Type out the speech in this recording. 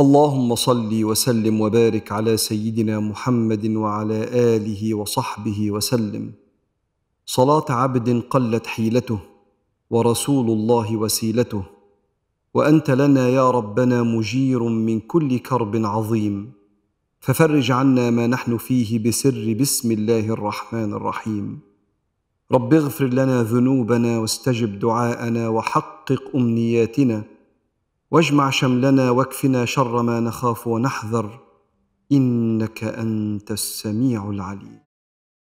اللهم صل وسلم وبارك على سيدنا محمد وعلى اله وصحبه وسلم صلاه عبد قلت حيلته ورسول الله وسيلته وانت لنا يا ربنا مجير من كل كرب عظيم ففرج عنا ما نحن فيه بسر بسم الله الرحمن الرحيم رب اغفر لنا ذنوبنا واستجب دعاءنا وحقق امنياتنا واجمع شملنا واكفنا شر ما نخاف ونحذر انك انت السميع العليم